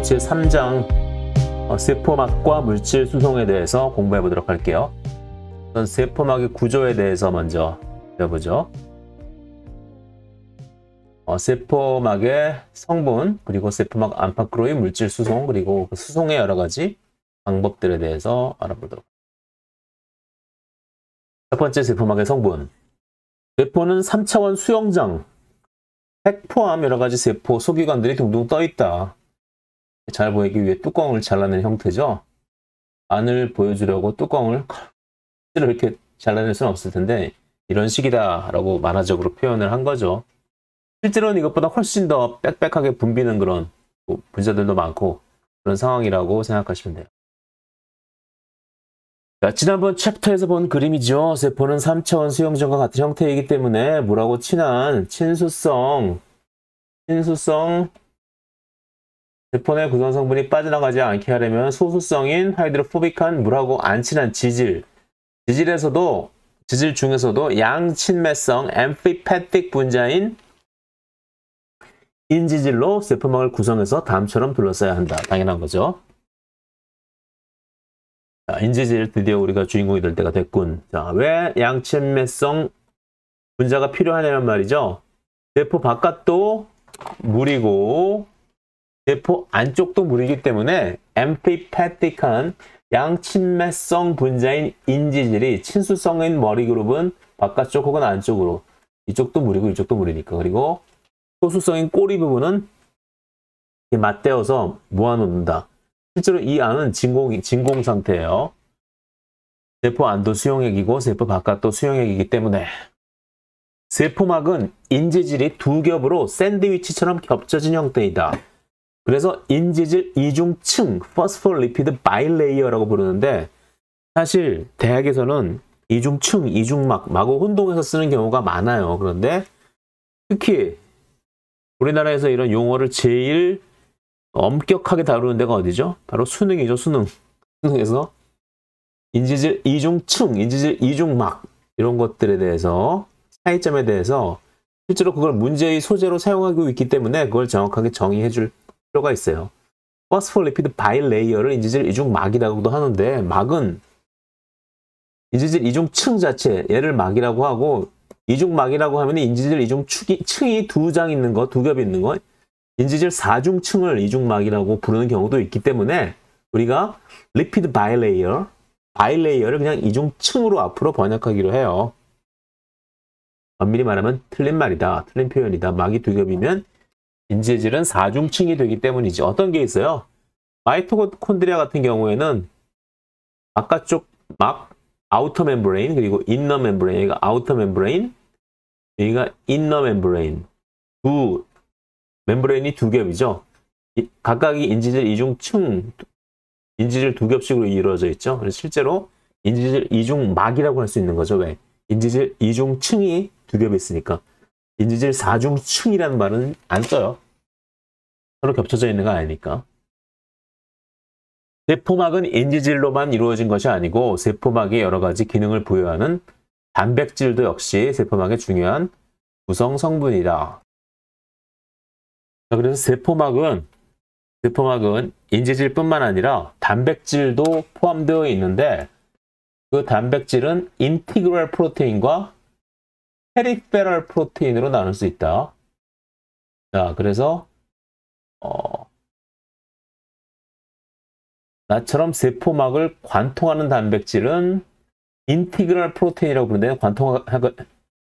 보면 제3장 어, 세포막과 물질 수송에 대해서 공부해 보도록 할게요. 우선 세포막의 구조에 대해서 먼저 배워보죠. 어, 세포막의 성분, 그리고 세포막 안팎으로의 물질 수송, 그리고 그 수송의 여러 가지 방법들에 대해서 알아보도록 첫 번째 세포막의 성분. 세포는 3차원 수영장, 핵 포함 여러 가지 세포, 소기관들이 둥둥 떠 있다. 잘 보이기 위해 뚜껑을 잘라낸 형태죠. 안을 보여주려고 뚜껑을 이렇게 잘라낼 수는 없을 텐데 이런 식이다라고 만화적으로 표현을 한 거죠. 실제로는 이것보다 훨씬 더 빽빽하게 붐비는 그런 분자들도 많고 그런 상황이라고 생각하시면 돼요. 자, 지난번 챕터에서 본 그림이죠. 세포는 3차원 수용전과 같은 형태이기 때문에 물하고 친한 친수성, 친수성 제폰의 구성 성분이 빠져나가지 않게 하려면 소수성인 하이드로포빅한 물하고 안 친한 지질, 지질에서도 지질 중에서도 양친매성 엠피패틱 분자인 인지질로 세포막을 구성해서 다음처럼 둘러싸야 한다. 당연한 거죠. 자, 인지질 드디어 우리가 주인공이 될 때가 됐군. 자, 왜 양친매성 분자가 필요하냐는 말이죠. 세포 바깥도 물이고 세포 안쪽도 물이기 때문에 엠피패틱한 양친매성 분자인 인지질이 친수성인 머리 그룹은 바깥쪽 혹은 안쪽으로 이쪽도 물이고 이쪽도 물이니까 그리고 소수성인 꼬리 부분은 맞대어서 모아놓는다. 실제로 이 안은 진공, 진공 상태예요. 세포 안도 수용액이고 세포 바깥도 수용액이기 때문에 세포막은 인지질이 두 겹으로 샌드위치처럼 겹쳐진 형태이다. 그래서 인지질 이중층 포스폴리피드 바이레이어라고 부르는데 사실 대학에서는 이중층, 이중막, 마구 혼동해서 쓰는 경우가 많아요. 그런데 특히 우리나라에서 이런 용어를 제일 엄격하게 다루는 데가 어디죠? 바로 수능이죠, 수능. 수능에서 인지질 이중층, 인지질 이중막 이런 것들에 대해서 차이점에 대해서 실제로 그걸 문제의 소재로 사용하고 있기 때문에 그걸 정확하게 정의해 줄 필요가 있어요. 포스폴리피드 바이레이어를 인지질 이중 막이라고도 하는데 막은 인지질 이중층 자체 얘를 막이라고 하고 이중막이라고 하면 인지질 이중축이 층이 두 장 있는 거, 두 겹 있는 거 인지질 사중층을 이중막이라고 부르는 경우도 있기 때문에 우리가 리피드 바이레이어, 바이레이어를 그냥 이중층으로 앞으로 번역하기로 해요. 엄밀히 말하면 틀린 말이다, 틀린 표현이다. 막이 두 겹이면 인체질은 사중층이 되기 때문이죠 어떤 게 있어요? 마이토콘드리아 같은 경우에는 바깥 쪽막 아우터 멤브레인 그리고 인너 멤브레인 여기가 그러니까 아우터 멤브레인 여기가 인너 멤브레인 두 멤브레인이 두 겹이죠. 각각이 인지질 이중층 인지질 두 겹씩으로 이루어져 있죠. 그래서 실제로 인지질 이중막이라고 할 수 있는 거죠. 왜? 인지질 이중층이 두 겹이 있으니까. 인지질 사중층이라는 말은 안 써요. 서로 겹쳐져 있는 거 아니니까. 세포막은 인지질로만 이루어진 것이 아니고 세포막이 여러 가지 기능을 부여하는 단백질도 역시 세포막의 중요한 구성 성분이다. 자, 그래서 세포막은 세포막은 인지질뿐만 아니라 단백질도 포함되어 있는데 그 단백질은 인티그럴 프로테인과 페리페럴 프로테인으로 나눌 수 있다. 자, 그래서 어, 나처럼 세포막을 관통하는 단백질은 인티그랄 프로테인이라고 부르는데 관통하,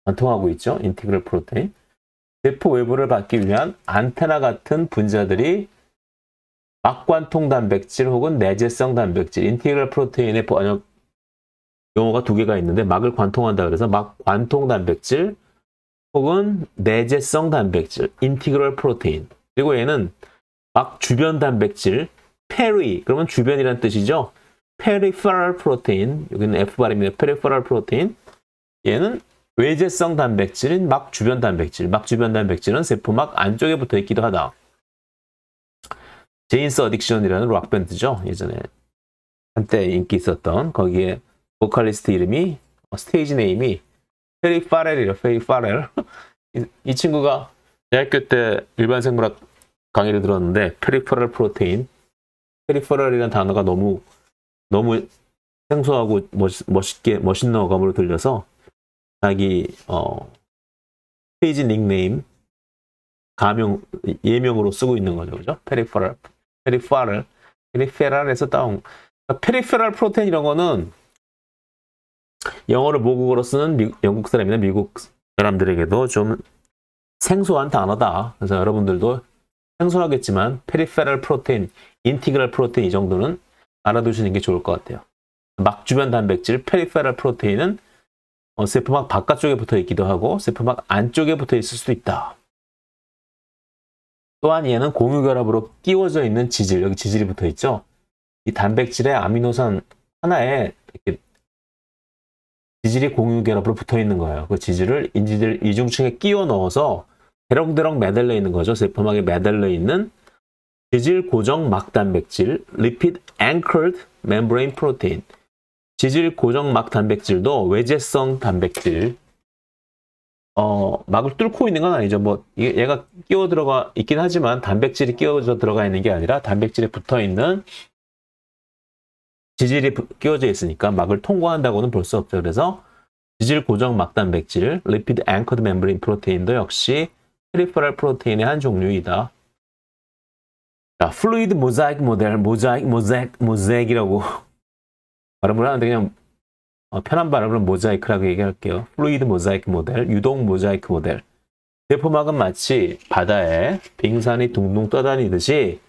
관통하고 있죠. 인티그랄 프로테인. 세포 외부를 받기 위한 안테나 같은 분자들이 막관통 단백질 혹은 내재성 단백질, 인티그랄 프로테인의 번역, 용어가 두 개가 있는데 막을 관통한다 그래서 막 관통 단백질 혹은 내재성 단백질, 인티그럴 프로테인. 그리고 얘는 막 주변 단백질, 페리. 그러면 주변이란 뜻이죠. 페리퍼럴 프로테인. 여기는 F 발음입니다 페리퍼럴 프로테인. 얘는 외재성 단백질인 막 주변 단백질. 막 주변 단백질은 세포막 안쪽에 붙어 있기도 하다. 제인스 어딕션이라는 락밴드죠. 예전에 한때 인기 있었던 거기에 보컬리스트 이름이 어, 스테이지 네임이 페리 파렐이래요. 페리 파렐. 이, 이 친구가 대학교 때 일반 생물학 강의를 들었는데 페리퍼럴 프로테인 페리퍼럴이라는 단어가 너무 너무 생소하고 멋, 멋있게 멋있는 어감으로 들려서 자기 어 페이지 닉네임 가명 예명으로 쓰고 있는 거죠. 그죠? 페리퍼럴 페리퍼럴 페리페랄에서 따온 페리페럴 프로테인 이런 거는 영어를 모국어로 쓰는 미, 영국 사람이나 미국 사람들에게도 좀 생소한 단어다. 그래서 여러분들도 생소하겠지만 페리페럴 프로테인, 인티그랄 프로테인 이 정도는 알아두시는 게 좋을 것 같아요. 막주변 단백질 페리페럴 프로테인은 어, 세포막 바깥쪽에 붙어 있기도 하고 세포막 안쪽에 붙어 있을 수도 있다. 또한 얘는 공유결합으로 끼워져 있는 지질, 여기 지질이 붙어 있죠. 이 단백질의 아미노산 하나에 이렇게 지질이 공유결합으로 붙어 있는 거예요. 그 지질을 인지질 이중층에 끼워 넣어서 대롱대롱 매달려 있는 거죠. 세포막에 매달려 있는 지질 고정 막 단백질, lipid anchored membrane protein. 지질 고정 막 단백질도 외재성 단백질. 어, 막을 뚫고 있는 건 아니죠. 뭐 얘가 끼워 들어가 있긴 하지만 단백질이 끼워져 들어가 있는 게 아니라 단백질에 붙어 있는 지질이 끼워져 있으니까 막을 통과한다고는 볼 수 없죠. 그래서 지질 고정 막단 백질 리피드 앵커드 멤브린 프로테인도 역시 페리퍼럴 프로테인의 한 종류이다. 자, 플루이드 모자이크 모델, 모자이크, 모자이크, 모자이라고 발음을 하는데 그냥 어, 편한 발음으로 모자이크라고 얘기할게요. 플루이드 모자이크 모델, 유동 모자이크 모델. 대포막은 마치 바다에 빙산이 둥둥 떠다니듯이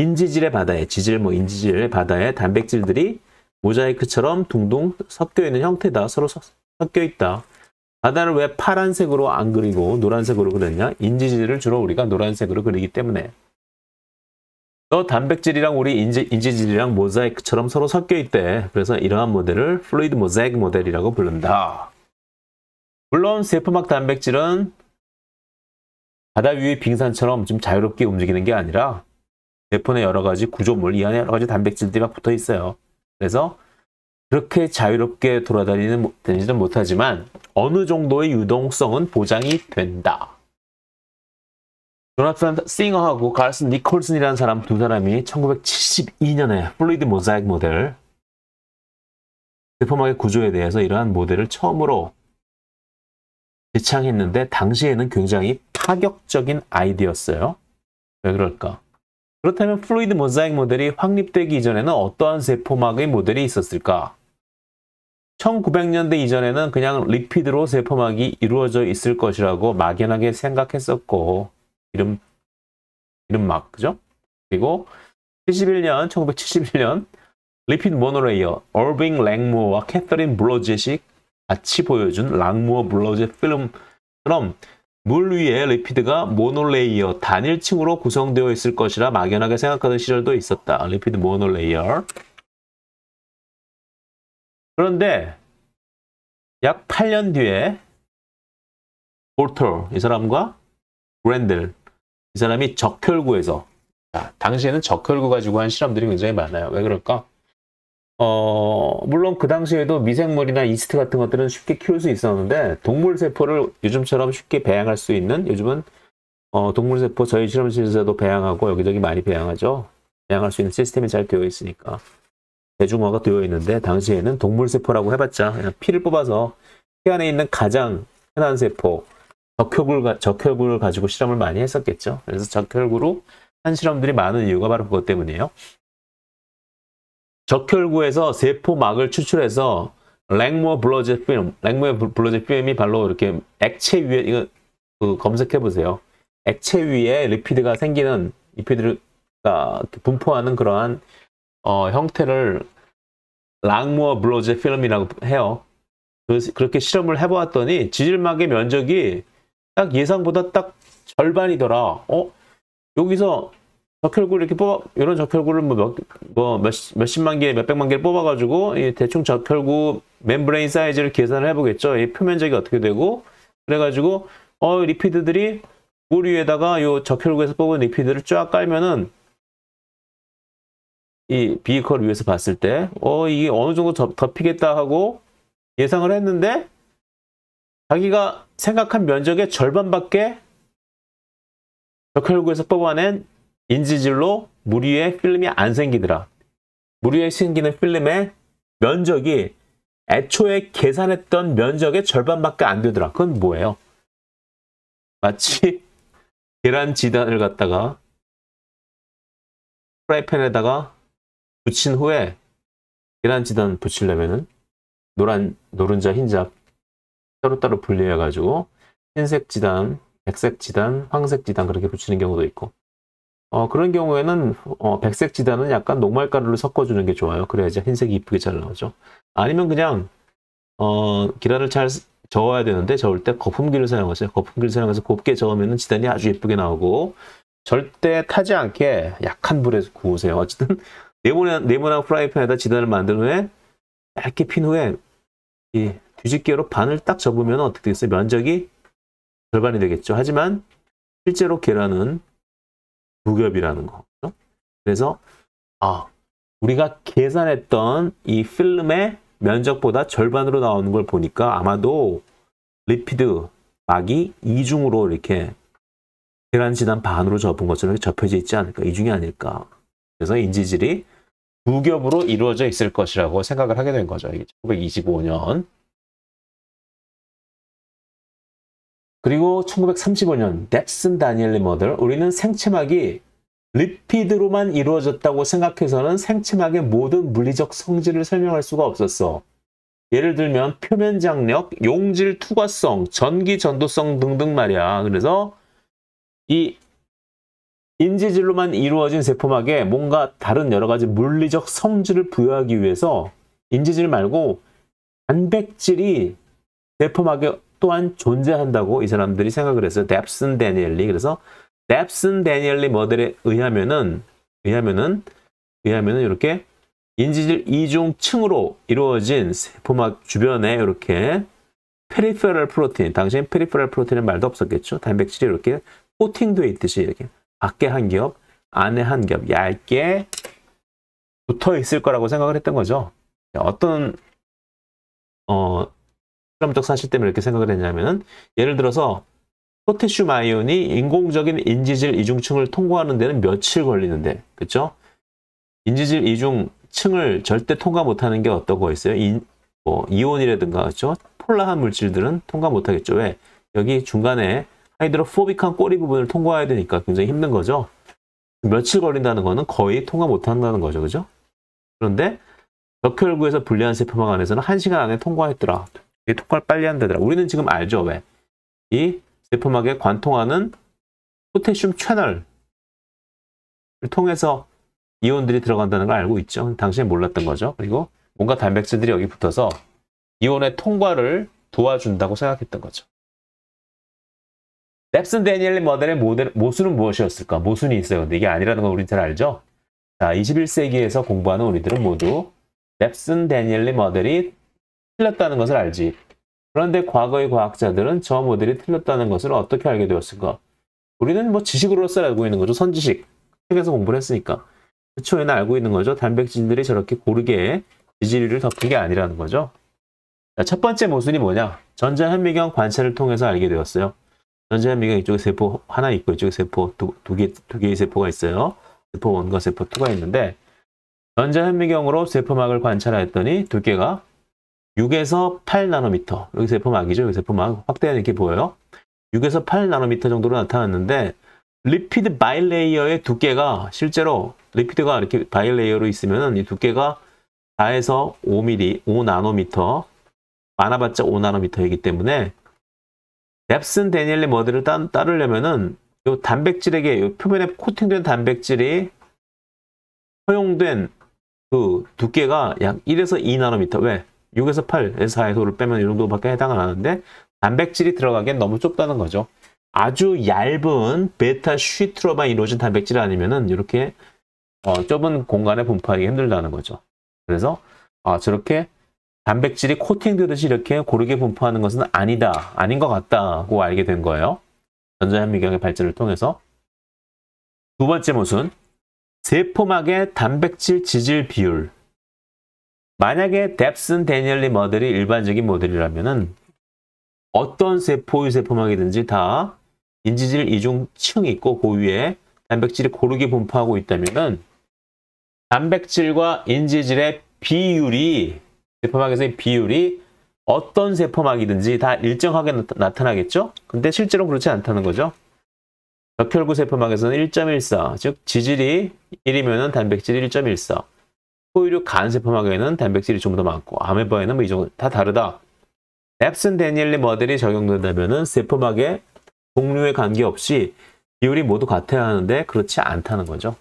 인지질의 바다에, 지질 뭐 인지질의 바다에 단백질들이 모자이크처럼 둥둥 섞여 있는 형태다. 서로 섞여 있다. 바다를 왜 파란색으로 안 그리고 노란색으로 그렸냐? 인지질을 주로 우리가 노란색으로 그리기 때문에. 또 단백질이랑 우리 인지, 인지질이랑 모자이크처럼 서로 섞여 있대. 그래서 이러한 모델을 플루이드 모자이크 모델이라고 부른다. 물론 세포막 단백질은 바다 위의 빙산처럼 좀 자유롭게 움직이는 게 아니라 대폰의 여러 가지 구조물, 이 안에 여러 가지 단백질들이 막 붙어 있어요. 그래서 그렇게 자유롭게 돌아다니는 되지는 못하지만 어느 정도의 유동성은 보장이 된다. 조나탄 싱어하고 가르슨 니콜슨이라는 사람 두 사람이 1972년에 플루이드 모자이크 모델 대포막의 구조에 대해서 이러한 모델을 처음으로 제창했는데 당시에는 굉장히 파격적인 아이디어였어요. 왜 그럴까? 그렇다면 플루이드 모자익 모델이 확립되기 이전에는 어떠한 세포막의 모델이 있었을까? 1900년대 이전에는 그냥 리피드로 세포막이 이루어져 있을 것이라고 막연하게 생각했었고 이름 이름막 그죠? 그리고 71년 1971년 리피드 모노레이어 얼빙 랭모어와 캐서린 블러젯이 같이 보여준 랑모어 블러젯 필름처럼 물 위에 리피드가 모노레이어 단일층으로 구성되어 있을 것이라 막연하게 생각하던 시절도 있었다. 리피드 모노레이어. 그런데 약 8년 뒤에 볼터 이 사람과 브랜들이 사람이 적혈구에서 당시에는 적혈구 가지고 한 실험들이 굉장히 많아요. 왜 그럴까? 어, 물론 그 당시에도 미생물이나 이스트 같은 것들은 쉽게 키울 수 있었는데 동물 세포를 요즘처럼 쉽게 배양할 수 있는 요즘은 어, 동물 세포 저희 실험실에서도 배양하고 여기저기 많이 배양하죠. 배양할 수 있는 시스템이 잘 되어 있으니까 대중화가 되어 있는데 당시에는 동물 세포라고 해봤자 그냥 피를 뽑아서 피 안에 있는 가장 흔한 세포 적혈구 적혈구를 가지고 실험을 많이 했었겠죠. 그래서 적혈구로 한 실험들이 많은 이유가 바로 그것 때문이에요. 적혈구에서 세포막을 추출해서 랭모 블러즈 필름, 랭모 블러제 필름이 발로 이렇게 액체 위에 이거 그 검색해 보세요. 액체 위에 리피드가 생기는 리피드가 분포하는 그러한 어, 형태를 랑모 블러즈 필름이라고 해요. 그, 그렇게 실험을 해보았더니 지질막의 면적이 딱 예상보다 딱 절반이더라. 어? 여기서 적혈구를 이렇게 뽑아 이런 적혈구를 뭐몇 뭐 몇, 뭐 십만 개, 몇백만 개를 뽑아가지고 이 대충 적혈구 멤브레인 사이즈를 계산을 해보겠죠. 이 표면적이 어떻게 되고 그래가지고 어 리피드들이 물 위에다가 이 적혈구에서 뽑은 리피드를 쫙 깔면은 이 비컬 위에서 봤을 때 어 이게 어느 정도 덮, 덮이겠다 하고 예상을 했는데 자기가 생각한 면적의 절반밖에 적혈구에서 뽑아낸 인지질로 물 위에 필름이 안 생기더라. 물 위에 생기는 필름의 면적이 애초에 계산했던 면적의 절반밖에 안 되더라. 그건 뭐예요? 마치 계란 지단을 갖다가 프라이팬에다가 붙인 후에 계란 지단 붙이려면은 노란 노른자 흰자 따로따로 분리해 가지고 흰색 지단, 백색 지단, 황색 지단 그렇게 붙이는 경우도 있고 어, 그런 경우에는 어, 백색 지단은 약간 녹말가루를 섞어주는 게 좋아요. 그래야지 흰색이 이쁘게 잘 나오죠. 아니면 그냥 어, 기란을 잘 저어야 되는데 저을 때 거품기를 사용하세요. 거품기를 사용해서 곱게 저으면 지단이 아주 예쁘게 나오고 절대 타지 않게 약한 불에 구우세요. 어쨌든 네모난, 네모난 프라이팬에다 지단을 만든 후에 얇게 핀 후에 이 뒤집개로 반을 딱 접으면 어떻게 되겠어요? 면적이 절반이 되겠죠. 하지만 실제로 계란은 무겹이라는 거. 그래서아 우리가 계산했던 이 필름의 면적보다 절반으로 나오는 걸 보니까 아마도 리피드 막이 이중으로 이렇게 계란 지단 반으로 접은 것처럼 접혀져 있지 않을까 이중이 아닐까 그래서 인지질이 무겹으로 이루어져 있을 것이라고 생각을 하게 된 거죠. 1925년 그리고 1935년 뎁슨 다니엘리 모델 우리는 생체막이 리피드로만 이루어졌다고 생각해서는 생체막의 모든 물리적 성질을 설명할 수가 없었어. 예를 들면 표면 장력, 용질 투과성, 전기 전도성 등등 말이야. 그래서 이 인지질로만 이루어진 세포막에 뭔가 다른 여러 가지 물리적 성질을 부여하기 위해서 인지질 말고 단백질이 세포막에 또한 존재한다고 이 사람들이 생각을 했어요. 뎁슨 데니엘리 그래서 뎁슨 데니엘리 모델에 의하면은 의하면은 의하면은 이렇게 인지질 이중층으로 이루어진 세포막 주변에 이렇게 페리페럴 프로틴, 당시엔 페리페럴 프로틴은 말도 없었겠죠. 단백질이 이렇게 코팅되어 있듯이 이렇게 밖에 한 겹, 안에 한 겹, 얇게 붙어 있을 거라고 생각을 했던 거죠. 어떤 어, 실험적 사실 때문에 이렇게 생각을 했냐면은 예를 들어서 포테슘 아이온이 인공적인 인지질 이중층을 통과하는 데는 며칠 걸리는데 그렇 인지질 이중층을 절대 통과 못하는 게 어떤 거 있어요? 인, 뭐 이온이라든가 그죠 폴라한 물질들은 통과 못하겠죠. 왜? 여기 중간에 하이드로포빅한 꼬리 부분을 통과해야 되니까 굉장히 힘든 거죠. 며칠 걸린다는 거는 거의 통과 못한다는 거죠. 그죠? 그런데 벽혈구에서 불리한 세포막 안에서는 1시간 안에 통과했더라. 이게 톡할 빨리 한다더라. 우리는 지금 알죠, 왜? 이 세포막에 관통하는 포테슘 채널을 통해서 이온들이 들어간다는 걸 알고 있죠. 당신이 몰랐던 거죠. 그리고 뭔가 단백질들이 여기 붙어서 이온의 통과를 도와준다고 생각했던 거죠. 랩슨 데니엘 모델의 모델, 모순은 무엇이었을까? 모순이 있어요. 근데 이게 아니라는 건 우리 잘 알죠? 자, 21세기에서 공부하는 우리들은 모두 랩슨 데니엘 모델이 틀렸다는 것을 알지. 그런데 과거의 과학자들은 저 모델이 틀렸다는 것을 어떻게 알게 되었을까? 우리는 뭐 지식으로서 알고 있는 거죠. 선지식. 책에서 공부를 했으니까. 최초에는 알고 있는 거죠. 단백질들이 저렇게 고르게 지지를 덮은 게 아니라는 거죠. 자, 첫 번째 모순이 뭐냐? 전자현미경 관찰을 통해서 알게 되었어요. 전자현미경 이쪽에 세포 하나 있고 이쪽에 세포 두, 두, 개, 두 개의 세포가 있어요. 세포 1과 세포 2가 있는데 전자현미경으로 세포막을 관찰하였더니 두께가 6에서 8나노미터 여기 세포막이죠. 여기 세포막 확대하는 이렇게 보여요. 6에서 8나노미터 정도로 나타났는데 리피드 바이레이어의 두께가 실제로 리피드가 이렇게 바이레이어로 있으면 이 두께가 4에서 5mm, 5나노미터 많아봤자 5나노미터이기 때문에 넵슨 데니엘리 머드를 따, 따르려면은 이 단백질에게 요 표면에 코팅된 단백질이 허용된 그 두께가 약 1에서 2나노미터 왜 6에서 8, 4에서를 5 빼면 이 정도밖에 해당 안 하는데 단백질이 들어가기엔 너무 좁다는 거죠. 아주 얇은 베타 슈트로만 이루어진 단백질 아니면은 이렇게 어, 좁은 공간에 분포하기 힘들다는 거죠. 그래서 어, 저렇게 단백질이 코팅되듯이 이렇게 고르게 분포하는 것은 아니다, 아닌 것 같다고 알게 된 거예요. 전자현미경의 발전을 통해서. 두 번째 모순, 세포막의 단백질 지질 비율. 만약에 뎁슨 데니얼리모델이 일반적인 모델이라면 어떤 세포 유세포막이든지 다 인지질 이중층이 있고 고유의 그 단백질이 고르게 분포하고 있다면 단백질과 인지질의 비율이 세포막에서의 비율이 어떤 세포막이든지 다 일정하게 나타나겠죠? 근데 실제로 그렇지 않다는 거죠. 벽혈구 세포막에서는 1.14, 즉 지질이 1이면 단백질이 1.14, 포유류 간세포막에는 단백질이 좀 더 많고 아메바에는 뭐 이 정도 다 다르다. 앱슨 데니엘리 모델이 적용된다면 세포막의 종류에 관계없이 비율이 모두 같아야 하는데 그렇지 않다는 거죠.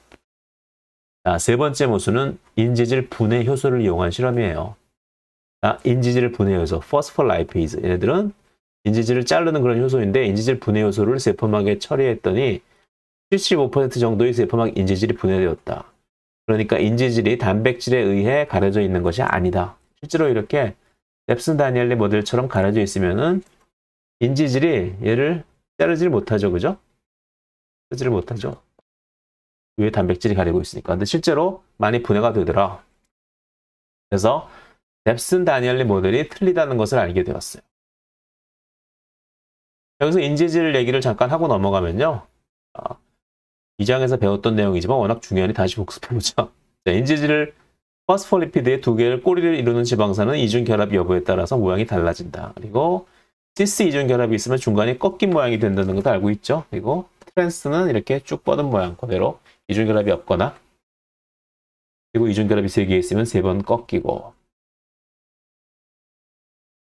자, 세 번째 모순은 인지질 분해 효소를 이용한 실험이에요. 자, 인지질 분해 효소, 포스폴라이피즈. 얘네들은 인지질을 자르는 그런 효소인데 인지질 분해 효소를 세포막에 처리했더니 75% 정도의 세포막 인지질이 분해되었다. 그러니까 인지질이 단백질에 의해 가려져 있는 것이 아니다. 실제로 이렇게 랩슨 다니엘리 모델처럼 가려져 있으면은 인지질이 얘를 자르질 못하죠. 그죠? 자르지를 못하죠. 위에 단백질이 가리고 있으니까. 근데 실제로 많이 분해가 되더라. 그래서 랩슨 다니엘리 모델이 틀리다는 것을 알게 되었어요. 여기서 인지질 얘기를 잠깐 하고 넘어가면요. 어, 이장에서 배웠던 내용이지만 워낙 중요하니 다시 복습해보자. 인지를 포스폴리피드의 두 개를 꼬리를 이루는 지방산은 이중 결합 여부에 따라서 모양이 달라진다. 그리고 시스 이중 결합이 있으면 중간에 꺾인 모양이 된다는 것도 알고 있죠. 그리고 트랜스는 이렇게 쭉 뻗은 모양 그대로 이중 결합이 없거나 그리고 이중 결합이 세 개 있으면 세 번 꺾이고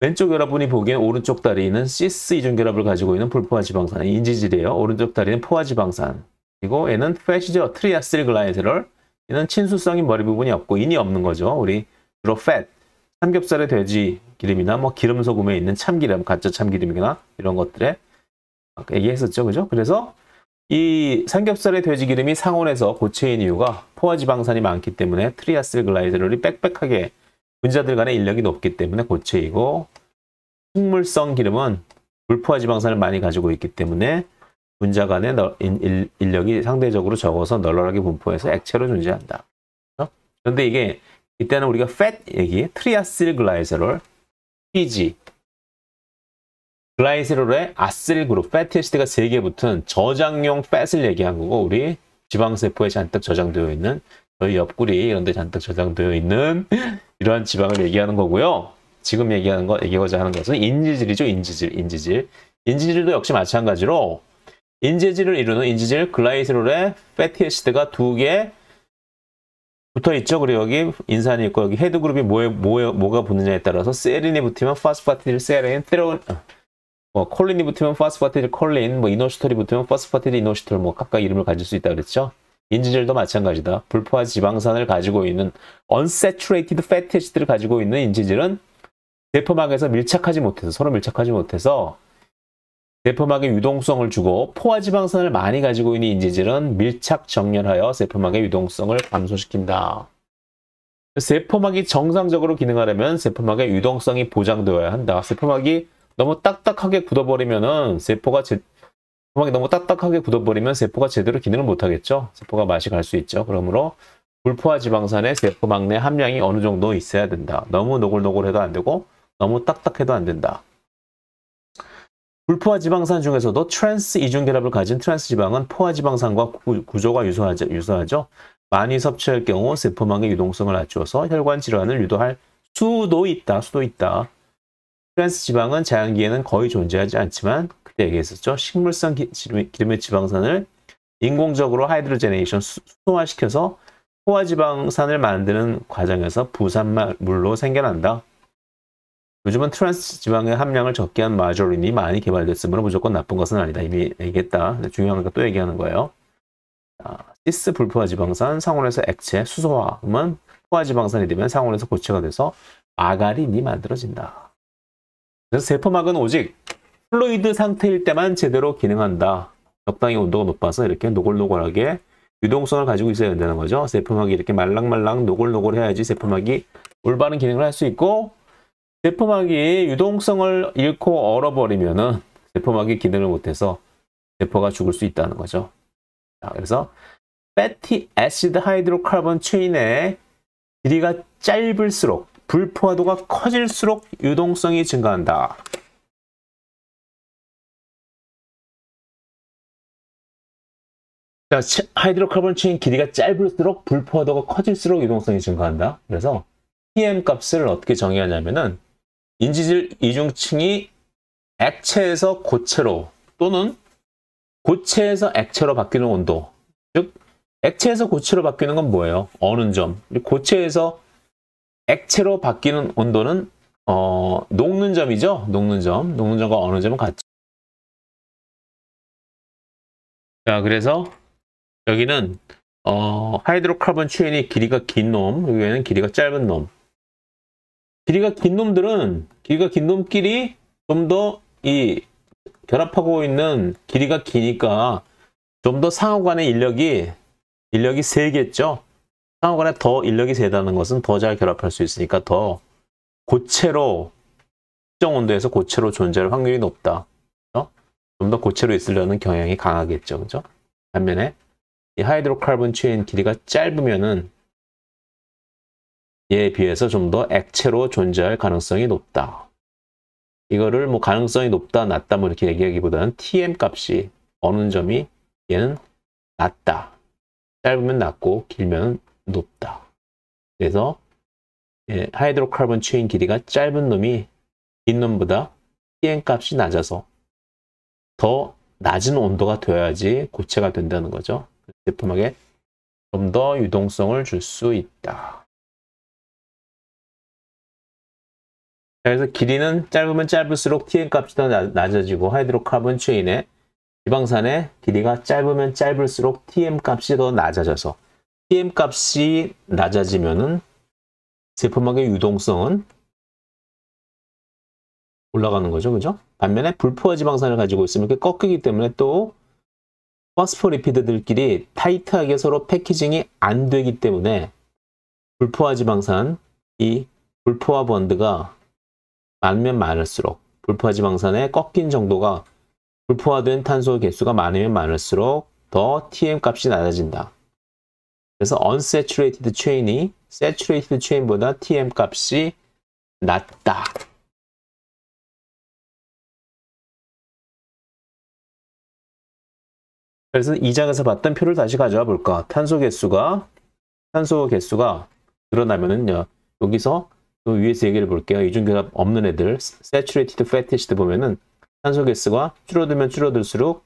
왼쪽 여러분이 보기엔 오른쪽 다리는 시스 이중 결합을 가지고 있는 불포화 지방산인 인지질이에요. 오른쪽 다리는 포화 지방산. 그리고 얘는 fet이죠. 트리아스틸 글라이세롤. 얘는 친수성인 머리 부분이 없고 인이 없는 거죠. 우리 주로 fat, 삼겹살의 돼지 기름이나 뭐 기름 소금에 있는 참기름, 가짜 참기름이나 이런 것들에 얘기했었죠. 그죠? 그래서 이 삼겹살의 돼지 기름이 상온에서 고체인 이유가 포화지방산이 많기 때문에 트리아스틸 글라이세롤이 빽빽하게 분자들 간의 인력이 높기 때문에 고체이고 식물성 기름은 불포화지방산을 많이 가지고 있기 때문에 분자 간의 인, 력이 상대적으로 적어서 널널하게 분포해서 액체로 존재한다. 그렇죠? 그런데 이게 이때는 우리가 FAT 얘기, 트리아실 글라이세롤, TG, 글라이세롤의 아실 그룹, FAT에시드가 3개 붙은 저장용 FAT을 얘기한 거고 우리 지방세포에 잔뜩 저장되어 있는 저희 옆구리 이런 데 잔뜩 저장되어 있는 이러한 지방을 얘기하는 거고요. 지금 얘기하는 거, 얘기하고자 하는 것은 인지질이죠, 인지질, 인지질. 인지질도 역시 마찬가지로 인지질을 이루는 인지질글라이세롤의 패티에시드가 두 개 붙어 있죠. 그리고 여기 인산이 있고 여기 헤드 그룹이 뭐에, 뭐에 뭐가 붙느냐에 따라서 세린이 붙으면 파스파티딜 세린, 테론 어, 뭐 콜린이 붙으면 파스파티딜 콜린, 뭐 이노시톨이 붙으면 파스파티딜 이노시톨 뭐 각각 이름을 가질 수 있다 그랬죠. 인지질도 마찬가지다. 불포화 지방산을 가지고 있는 언세츄레이티드 a t e d f 를 가지고 있는 인지질은 대포막에서 밀착하지 못해서 서로 밀착하지 못해서 세포막의 유동성을 주고 포화지방산을 많이 가지고 있는 인지질은 밀착 정렬하여 세포막의 유동성을 감소시킨다. 세포막이 정상적으로 기능하려면 세포막의 유동성이 보장되어야 한다. 세포막이 너무 딱딱하게 굳어버리면 세포가 제, 세포막이 너무 딱딱하게 굳어버리면 세포가 제대로 기능을 못하겠죠. 세포가 맛이 갈 수 있죠. 그러므로 불포화 지방산의 세포막 내 함량이 어느 정도 있어야 된다. 너무 노골노골해도 안 되고 너무 딱딱해도 안 된다. 불포화 지방산 중에서도 트랜스 이중 결합을 가진 트랜스 지방은 포화 지방산과 구조가 유사하죠. 유사하죠. 많이 섭취할 경우 세포망의 유동성을 낮추어서 혈관 질환을 유도할 수도 있다. 수도 있다. 트랜스 지방은 자연기에는 거의 존재하지 않지만 그때 얘기했었죠. 식물성 기름의 지방산을 인공적으로 하이드로제네이션 수소화시켜서 포화지방산을 만드는 과정에서 부산물로 생겨난다. 요즘은 트랜스 지방의 함량을 적게 한 마조린이 많이 개발됐으므로 무조건 나쁜 것은 아니다. 이미 얘기했다. 중요한 거또 얘기하는 거예요. 아, 시스 불포화 지방산, 상온에서 액체, 수소화음은 포화 지방산이 되면 상온에서 고체가 돼서 마가린이 만들어진다. 그래서 세포막은 오직 플로이드 상태일 때만 제대로 기능한다. 적당히 온도가 높아서 이렇게 노골노골하게 유동성을 가지고 있어야 된다는 거죠. 세포막이 이렇게 말랑말랑 노골노골해야지 세포막이 올바른 기능을 할 수 있고 대포막이 유동성을 잃고 얼어버리면은 대포막이 기능을 못해서 대포가 죽을 수 있다는 거죠. 자, 그래서 f 티 t 시드하이드로 h y d r 체인의 길이가 짧을수록 불포화도가 커질수록 유동성이 증가한다. 자, 하이드로카본 체인 길이가 짧을수록 불포화도가 커질수록 유동성이 증가한다. 그래서 PM 값을 어떻게 정의하냐면은 인지질 이중층이 액체에서 고체로 또는 고체에서 액체로 바뀌는 온도 즉 액체에서 고체로 바뀌는 건 뭐예요? 어느 점 고체에서 액체로 바뀌는 온도는 어, 녹는 점이죠? 녹는 점 녹는 점과 어느 점은 같죠 자 그래서 여기는 어, 하이드로카본 추연이 길이가 긴 놈, 여기에는 길이가 짧은 놈 길이가 긴 놈들은 길이가 긴 놈끼리 좀 더 이 결합하고 있는 길이가 기니까 좀 더 상호간의 인력이 인력이 세겠죠. 상호간에 더 인력이 세다는 것은 더 잘 결합할 수 있으니까 더 고체로 특정 온도에서 고체로 존재할 확률이 높다. 그렇죠? 좀더 고체로 있으려는 경향이 강하겠죠. 그죠? 반면에 이 하이드로카본 체인 길이가 짧으면은 에 비해서 좀 더 액체로 존재할 가능성이 높다. 이거를 뭐 가능성이 높다, 낮다 뭐 이렇게 얘기하기보다는 TM 값이 어느 점이 얘는 낮다. 짧으면 낮고 길면 높다. 그래서 예, 하이드로카본 체인 길이가 짧은 놈이 긴 놈보다 TM 값이 낮아서 더 낮은 온도가 되어야지 고체가 된다는 거죠. 제품에게 좀 더 유동성을 줄 수 있다. 그래서 길이는 짧으면 짧을수록 TN 값이 더 낮아지고 하이드로카본 체인의 지방산의 길이가 짧으면 짧을수록 TM 값이 더 낮아져서 TM 값이 낮아지면은 제품막의 유동성은 올라가는 거죠. 그죠? 반면에 불포화 지방산을 가지고 있으면 이렇게 꺾이기 때문에 또퍼스포리피드들끼리 타이트하게 서로 패키징이 안 되기 때문에 불포화 지방산, 이 불포화 번드가 많으면 많을수록 불포화지방산의 꺾인 정도가 불포화된 탄소 개수가 많으면 많을수록 더 TM 값이 낮아진다. 그래서 unsaturated chain이 saturated chain보다 TM 값이 낮다. 그래서 이 장에서 봤던 표를 다시 가져와 볼까? 탄소 개수가 탄소 개수가 늘어나면은요. 여기서 그 위에서 얘기를 볼게요. 이중결합 없는 애들, saturated fatty 보면은 탄소 개수가 줄어들면 줄어들수록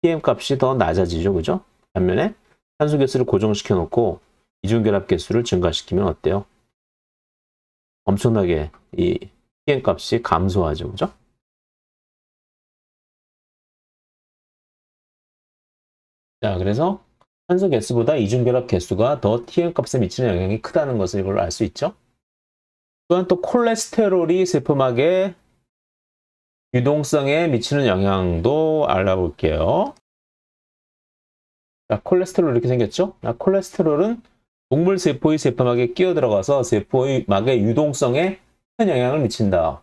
PM 값이 더 낮아지죠. 그죠? 반면에 탄소 개수를 고정시켜 놓고 이중결합 개수를 증가시키면 어때요? 엄청나게 이 PM 값이 감소하죠. 그죠? 자, 그래서 탄소 개수보다 이중결합 개수가 더 TM 값에 미치는 영향이 크다는 것을 이걸로 알 수 있죠. 또한 또 콜레스테롤이 세포막에 유동성에 미치는 영향도 알아볼게요. 자, 콜레스테롤 이렇게 생겼죠? 자, 콜레스테롤은 동물 세포의 세포막에 끼어 들어가서 세포의 막의 유동성에 큰 영향을 미친다.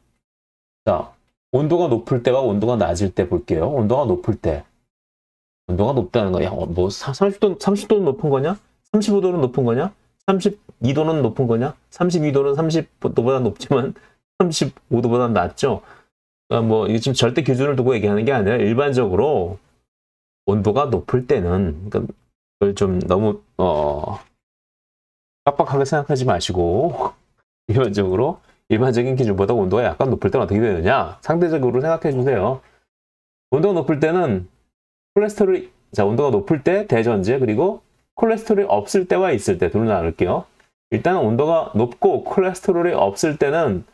자, 온도가 높을 때와 온도가 낮을 때 볼게요. 온도가 높을 때. 온도가 높다는 거야. 어, 뭐 30도, 30도는 높은 거냐? 35도는 높은 거냐? 32도는 높은 거냐? 32도는 30도보다 높지만 35도보다 낮죠. 그러니까 뭐 이게 지금 절대 기준을 두고 얘기하는 게 아니라 일반적으로 온도가 높을 때는 그러니까 그걸 좀 너무 어 빡빡하게 생각하지 마시고 일반적으로 일반적인 기준보다 온도가 약간 높을 때는 어떻게 되느냐 상대적으로 생각해 주세요. 온도가 높을 때는 콜레스테롤이 자 온도가 높을 때 대전제 그리고 콜레스테롤이 없을 때와 있을 때 둘로 나눌게요. 일단 온도가 높고 콜레스테롤이 없을 때는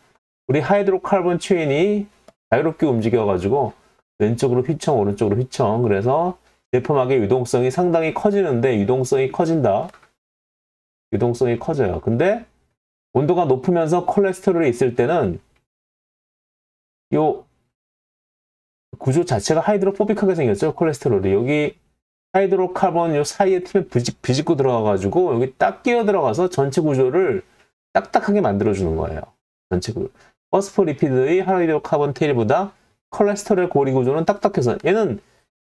우리 하이드로칼본 체인이 자유롭게 움직여가지고 왼쪽으로 휘청 오른쪽으로 휘청 그래서 제품하게 유동성이 상당히 커지는데 유동성이 커진다. 유동성이 커져요. 근데 온도가 높으면서 콜레스테롤이 있을 때는 요 구조 자체가 하이드로포빅하게 생겼죠. 콜레스테롤이 여기 하이드로카본 요 사이에 틈에 비집고 들어가가지고 여기 딱 끼어 들어가서 전체 구조를 딱딱하게 만들어주는 거예요. 전체 구조. 포스포리피드의 하이드로카본 테일보다 콜레스테롤 고리 구조는 딱딱해서 얘는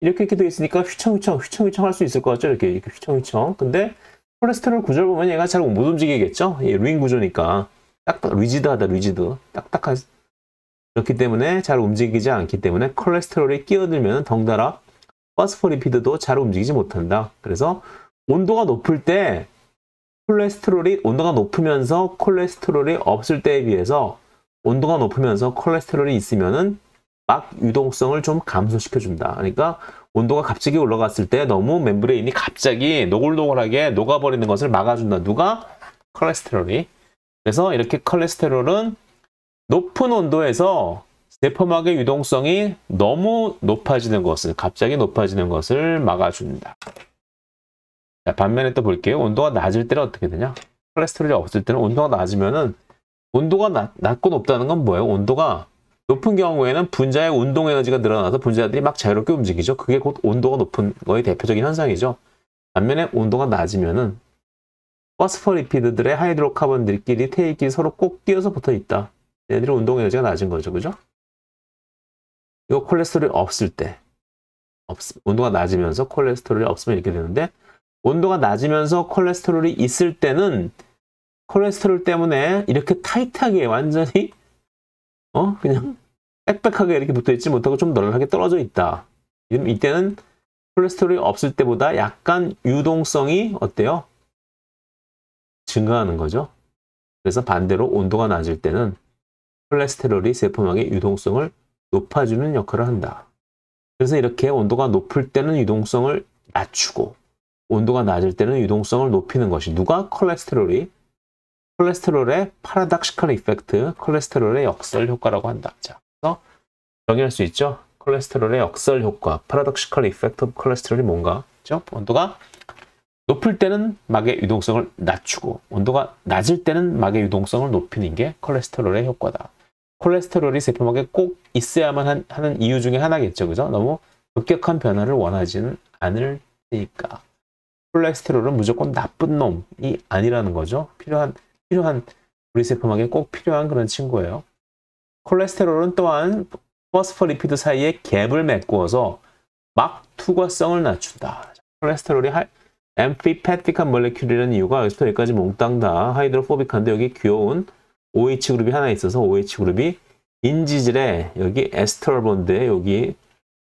이렇게 이렇게 되어 있으니까 휘청휘청 휘청휘청 할 수 있을 것 같죠? 이렇게 이렇게 휘청휘청. 근데 콜레스테롤 구조를 보면 얘가 잘 못 움직이겠죠? 예, 루인 구조니까 딱딱 리지드하다 리지드 딱딱한 그렇기 때문에 잘 움직이지 않기 때문에 콜레스테롤이 끼어들면 덩달아 퍼스포리피드도 잘 움직이지 못한다. 그래서 온도가 높을 때 콜레스테롤이 온도가 높으면서 콜레스테롤이 없을 때에 비해서 온도가 높으면서 콜레스테롤이 있으면은 막 유동성을 좀 감소시켜 준다. 그러니까 온도가 갑자기 올라갔을 때 너무 멤브레인이 갑자기 노골노골하게 녹아버리는 것을 막아준다. 누가? 콜레스테롤이. 그래서 이렇게 콜레스테롤은 높은 온도에서 대포막의 유동성이 너무 높아지는 것을, 갑자기 높아지는 것을 막아줍니다. 자, 반면에 또 볼게요. 온도가 낮을 때는 어떻게 되냐? 콜레스테롤이 없을 때는 온도가 낮으면은 온도가 낮, 낮고 높다는 건 뭐예요? 온도가 높은 경우에는 분자의 운동 에너지가 늘어나서 분자들이 막 자유롭게 움직이죠. 그게 곧 온도가 높은 거의 대표적인 현상이죠. 반면에 온도가 낮으면은 포스포리피드들의 하이드로카본들끼리 테이끼리 서로 꼭 끼어서 붙어 있다. 얘들이 운동 에너지가 낮은 거죠. 그죠? 이 콜레스테롤이 없을 때 없, 온도가 낮으면서 콜레스테롤이 없으면 이렇게 되는데 온도가 낮으면서 콜레스테롤이 있을 때는 콜레스테롤 때문에 이렇게 타이트하게 완전히 어 그냥 빽빽하게 이렇게 붙어있지 못하고 좀 널널하게 떨어져 있다. 이때는 콜레스테롤이 없을 때보다 약간 유동성이 어때요? 증가하는 거죠. 그래서 반대로 온도가 낮을 때는 콜레스테롤이 세포막의 유동성을 높아주는 역할을 한다. 그래서 이렇게 온도가 높을 때는 유동성을 낮추고 온도가 낮을 때는 유동성을 높이는 것이 누가 콜레스테롤이 콜레스테롤의 파라닥시컬 이펙트, 콜레스테롤의 역설 효과라고 한다. 자, 그래서 정의할 수 있죠. 콜레스테롤의 역설 효과, 파라닥시컬 이펙트 콜레스테롤이 뭔가? 그죠 온도가 높을 때는 막의 유동성을 낮추고 온도가 낮을 때는 막의 유동성을 높이는 게 콜레스테롤의 효과다. 콜레스테롤이 세포막에 꼭 있어야만 하는 이유 중에 하나겠죠. 그죠? 너무 급격한 변화를 원하지는 않을 테니까. 콜레스테롤은 무조건 나쁜 놈이 아니라는 거죠. 필요한, 필요한, 우리 세포막에 꼭 필요한 그런 친구예요. 콜레스테롤은 또한 포스포리피드 사이에 갭을 메꾸어서 막 투과성을 낮춘다. 콜레스테롤이 하, 엠피패틱한 몰레큘이라는 이유가 여기서 여기까지 몽땅 다 하이드로포빅한데 여기 귀여운 OH 그룹이 하나 있어서 OH 그룹이 인지질에 여기 에스터 본드에 여기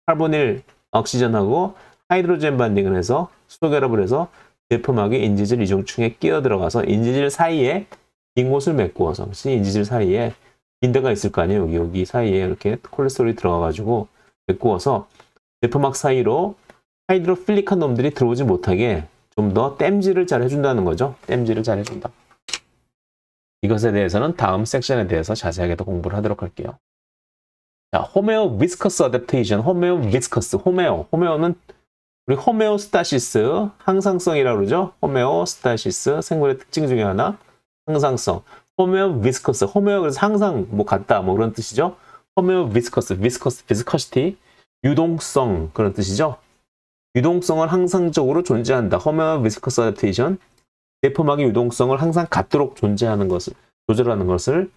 카본일 옥시전하고 하이드로젠 반딩을 해서 수소결합을 해서 대포막이 인지질 이중충에 끼어 들어가서 인지질 사이에 빈 곳을 메꾸어서 혹시 인지질 사이에 빈 데가 있을 거 아니에요. 여기, 여기 사이에 이렇게 콜레스테롤이 들어가가지고 메꾸어서 대포막 사이로 하이드로필릭한 놈들이 들어오지 못하게 좀 더 땜질을 잘 해준다는 거죠. 땜질을 잘 해준다. 이것에 대해서는 다음 섹션에 대해서 자세하게 더 공부를 하도록 할게요. 자, 호메오 비스커스 어댑테이션, 호메오 위스커스 호메오. 호메오는 우리 호메오스타시스, 항상성이라고 그러죠? 호메오스타시스, 생물의 특징 중에 하나, 항상성. 호메오 위스커스 호메오 그래서 항상 뭐 같다, 뭐 그런 뜻이죠? 호메오 위스커스위스커스 비스커시티, 유동성 그런 뜻이죠? 유동성은 항상적으로 존재한다. 호메오 위스커스 어댑테이션, 대포막의 유동성을 항상 갖도록 존재하는 것을 조절하는 것을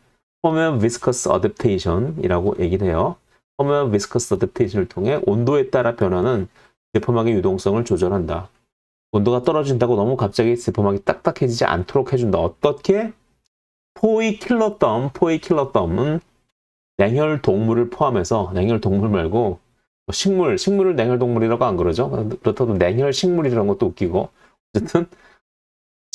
허면 비스커스 어댑테이션이라고 얘기를 해요. 허면 비스커스 어댑테이션을 통해 온도에 따라 변하는 대포막의 유동성을 조절한다. 온도가 떨어진다고 너무 갑자기 대포막이 딱딱해지지 않도록 해준다. 어떻게? 포이 킬러덤, 포이 킬러덤은 냉혈 동물을 포함해서 냉혈 동물 말고 뭐 식물, 식물을 냉혈 동물이라고 안 그러죠? 그렇다고 냉혈 식물이라는 것도 웃기고 어쨌든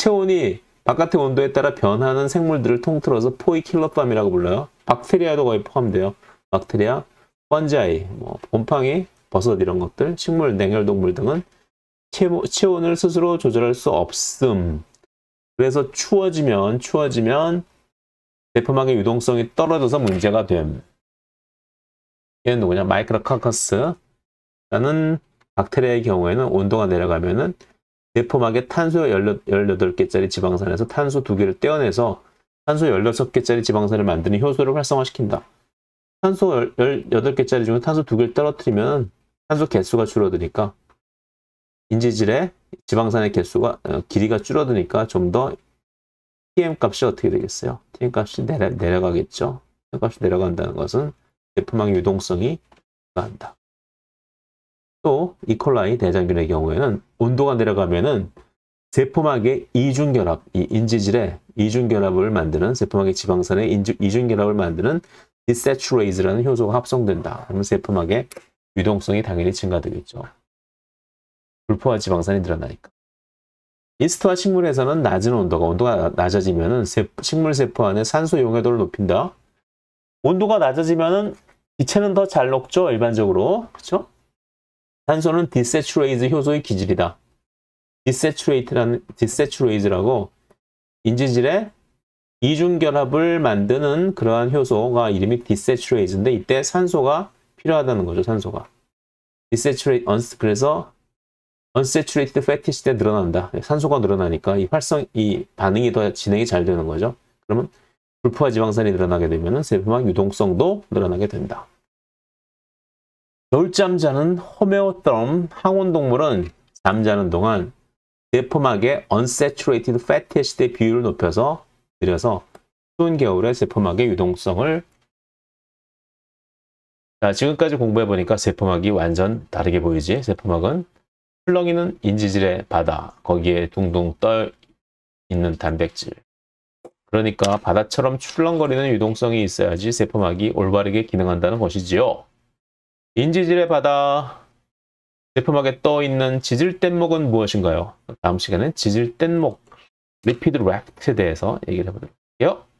체온이 바깥의 온도에 따라 변하는 생물들을 통틀어서 포이킬러팜이라고 불러요. 박테리아도 거의 포함돼요. 박테리아, 펀자이, 뭐 곰팡이, 버섯 이런 것들, 식물, 냉혈동물 등은 체온을 스스로 조절할 수 없음. 그래서 추워지면 추워지면 대포막의 유동성이 떨어져서 문제가 됨. 얘는 누구냐? 마이크로카커스라는 박테리아의 경우에는 온도가 내려가면은 대포막에 탄소 18개짜리 지방산에서 탄소 2개를 떼어내서 탄소 16개짜리 지방산을 만드는 효소를 활성화시킨다. 탄소 18개짜리 중에 탄소 2개를 떨어뜨리면 탄소 개수가 줄어드니까 인지질의 지방산의 개수가 어, 길이가 줄어드니까 좀 더 TM 값이 어떻게 되겠어요? TM 값이 내려, 내려가겠죠. TM 값이 내려간다는 것은 대포막 유동성이 증가한다. 또 이콜라이 대장균의 경우에는 온도가 내려가면은 세포막의 이중결합, 이 인지질의 이중결합을 만드는 세포막의 지방산의 인주, 이중결합을 만드는 디세츄레이즈라는 효소가 합성된다. 그러면 세포막의 유동성이 당연히 증가되겠죠. 불포화 지방산이 늘어나니까. 이스트와 식물에서는 낮은 온도가 온도가 낮아지면 식물 세포 안에 산소 용해도를 높인다. 온도가 낮아지면은 기체는 더 잘 녹죠 일반적으로 그렇죠? 탄소는 디세츄레이즈 효소의 기질이다. 디세츄레이트라는 디세츄레이즈라고 인지질의 이중결합을 만드는 그러한 효소가 이름이 디세츄레이즈인데 이때 산소가 필요하다는 거죠. 산소가. 디세츄레이트 언스 그래서 언세츄레이트 r 티 시대 늘어난다. 산소가 늘어나니까 이 활성 이 반응이 더 진행이 잘 되는 거죠. 그러면 불포화 지방산이 늘어나게 되면 세포막 유동성도 늘어나게 된다. 겨잠 자는 호메오덤 항온동물은 잠자는 동안 세포막의 unsaturated f a t acid 비율을 높여서 늘려서 추운 겨울에 세포막의 유동성을 자 지금까지 공부해보니까 세포막이 완전 다르게 보이지 세포막은 흘렁이는 인지질의 바다 거기에 둥둥 떠 있는 단백질 그러니까 바다처럼 출렁거리는 유동성이 있어야지 세포막이 올바르게 기능한다는 것이지요. 인지질의 바다 제품하게 떠있는 지질뗏목은 무엇인가요? 다음 시간에 지질뗏목 리피드 랩트에 대해서 얘기를 해보도록 할게요.